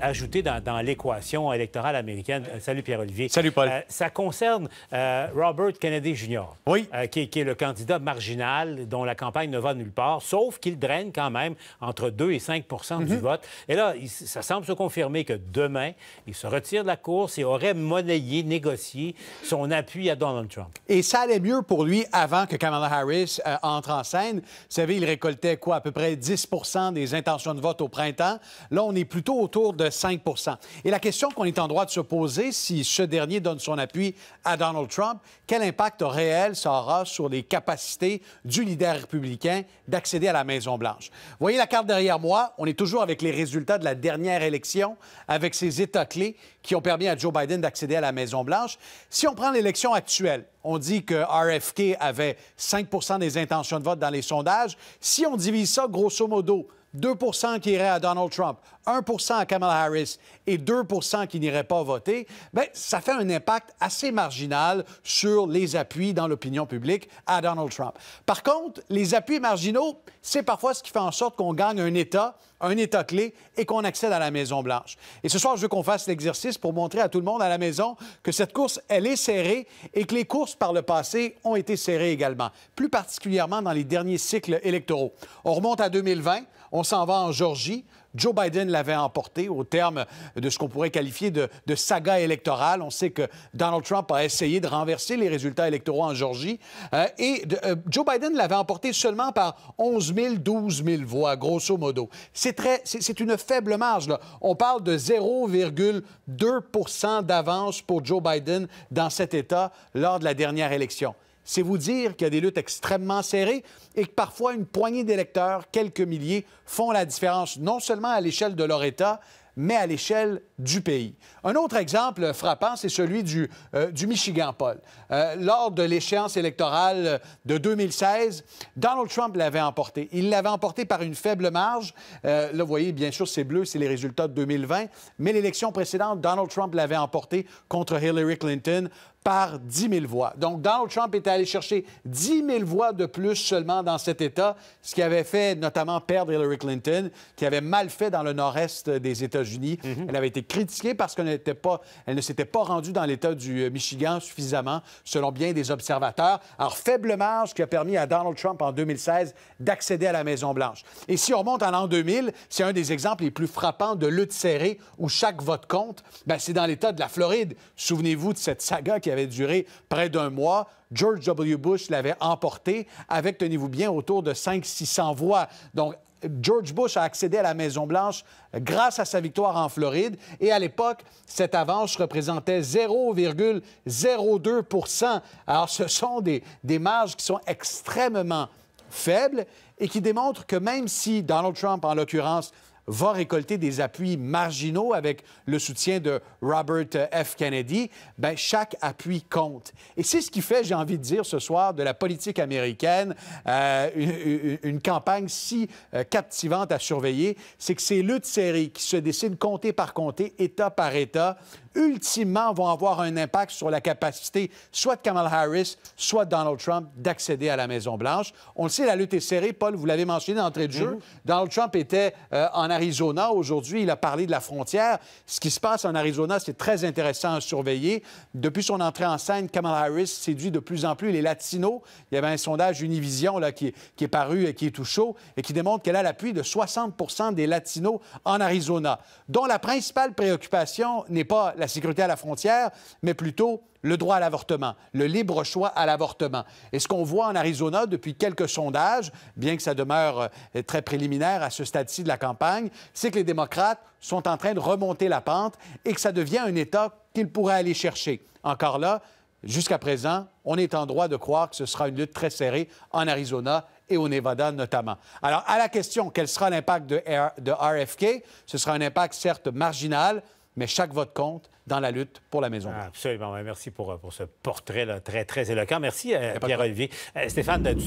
ajouté dans, l'équation électorale américaine, euh, salut Pierre-Olivier. Salut Paul. Euh, ça concerne euh, Robert Kennedy Jr., oui. qui, est le candidat marginal dont la campagne ne va nulle part, sauf qu'il draine quand même entre 2 et 5 du mhm. vote. Et là, ça semble se confirmer que demain, il se retire de la course et aurait monnayé, négocié son appui à Donald Trump. Et ça allait mieux pour lui avant que Kamala Harris entre en scène. Vous savez, il récoltait quoi? À peu près 10 des intentions de vote au printemps. Là, on est plutôt autour de 5 Et la question qu'on est en droit de se poser, si ce dernier donne son appui à Donald Trump, quel impact réel ça aura sur les capacités du leader républicain d'accéder à la Maison-Blanche? Voyez la carte derrière moi. On est toujours avec les résultats de la dernière élection, avec ces États-clés qui ont permis à Joe Biden d'accéder à la Maison-Blanche. Si on prend l'élection actuelle, on dit que RFK avait 5 des intentions de vote dans les sondages. Si on divise ça grosso modo 2 qui iraient à Donald Trump, 1 à Kamala Harris et 2 qui n'iraient pas voter, bien, ça fait un impact assez marginal sur les appuis dans l'opinion publique à Donald Trump. Par contre, les appuis marginaux, c'est parfois ce qui fait en sorte qu'on gagne un État, un État clé, et qu'on accède à la Maison-Blanche. Et ce soir, je veux qu'on fasse l'exercice pour montrer à tout le monde à la maison que cette course, elle est serrée et que les courses par le passé ont été serrées également, plus particulièrement dans les derniers cycles électoraux. On remonte à 2020, on s'en va en Georgie. Joe Biden l'avait emporté au terme de ce qu'on pourrait qualifier de, saga électorale. On sait que Donald Trump a essayé de renverser les résultats électoraux en Georgie. Euh, et euh, Joe Biden l'avait emporté seulement par 11 000, 12 000 voix, grosso modo. C'est, une faible marge. On parle de 0,2 d'avance pour Joe Biden dans cet État lors de la dernière élection. C'est vous dire qu'il y a des luttes extrêmement serrées et que parfois une poignée d'électeurs, quelques milliers, font la différence, non seulement à l'échelle de leur État, mais à l'échelle du pays. Un autre exemple frappant, c'est celui du, euh, du Michigan, Paul. Euh, lors de l'échéance électorale de 2016, Donald Trump l'avait emporté. Il l'avait emporté par une faible marge. Euh, là, vous voyez, bien sûr, c'est bleu, c'est les résultats de 2020, mais l'élection précédente, Donald Trump l'avait emporté contre Hillary Clinton par 10 000 voix. Donc, Donald Trump était allé chercher 10 000 voix de plus seulement dans cet État, ce qui avait fait notamment perdre Hillary Clinton, qui avait mal fait dans le nord-est des États-Unis. Mhm. Elle avait été critiquée parce qu'elle pas, elle ne s'était pas rendue dans l'État du euh, Michigan suffisamment, selon bien des observateurs. Alors, faible marge qui a permis à Donald Trump en 2016 d'accéder à la Maison-Blanche. Et si on remonte à l'an 2000, c'est un des exemples les plus frappants de lutte serrée où chaque vote compte. Ben, c'est dans l'État de la Floride. Souvenez-vous de cette saga qui avait duré près d'un mois. George W. Bush l'avait emporté avec, tenez-vous bien, autour de 500-600 voix. Donc, George Bush a accédé à la Maison-Blanche grâce à sa victoire en Floride. Et à l'époque, cette avance représentait 0,02 Alors, ce sont des, des marges qui sont extrêmement faibles et qui démontrent que même si Donald Trump, en l'occurrence, va récolter des appuis marginaux avec le soutien de Robert F. Kennedy, ben chaque appui compte. Et c'est ce qui fait, j'ai envie de dire ce soir, de la politique américaine euh, une, campagne si euh, captivante à surveiller, c'est que ces luttes serrées qui se dessinent comté par comté, État par État, ultimement vont avoir un impact sur la capacité soit de Kamala Harris, soit de Donald Trump d'accéder à la Maison-Blanche. On le sait, la lutte est serrée. Paul, vous l'avez mentionné d'entrée de jeu. Mm-hmm. Donald Trump était euh, en Arizona aujourd'hui. Il a parlé de la frontière. Ce qui se passe en Arizona, c'est très intéressant à surveiller. Depuis son entrée en scène, Kamala Harris séduit de plus en plus les Latinos. Il y avait un sondage Univision là, qui, qui est paru et qui est tout chaud et qui démontre qu'elle a l'appui de 60 des Latinos en Arizona, dont la principale préoccupation n'est pas la sécurité à la frontière, mais plutôt le droit à l'avortement, le libre choix à l'avortement. Et ce qu'on voit en Arizona depuis quelques sondages, bien que ça demeure euh, très préliminaire à ce stade-ci de la campagne, c'est que les démocrates sont en train de remonter la pente et que ça devient un État qu'ils pourraient aller chercher. Encore là, jusqu'à présent, on est en droit de croire que ce sera une lutte très serrée en Arizona et au Nevada notamment. Alors, à la question, quel sera l'impact de, RFK? Ce sera un impact certes marginal, mais chaque vote compte dans la lutte pour la Maison Absolument. Merci pour, euh, ce portrait là, très, très éloquent. Merci, euh, Pierre-Olivier. Euh, Stéphane, tu...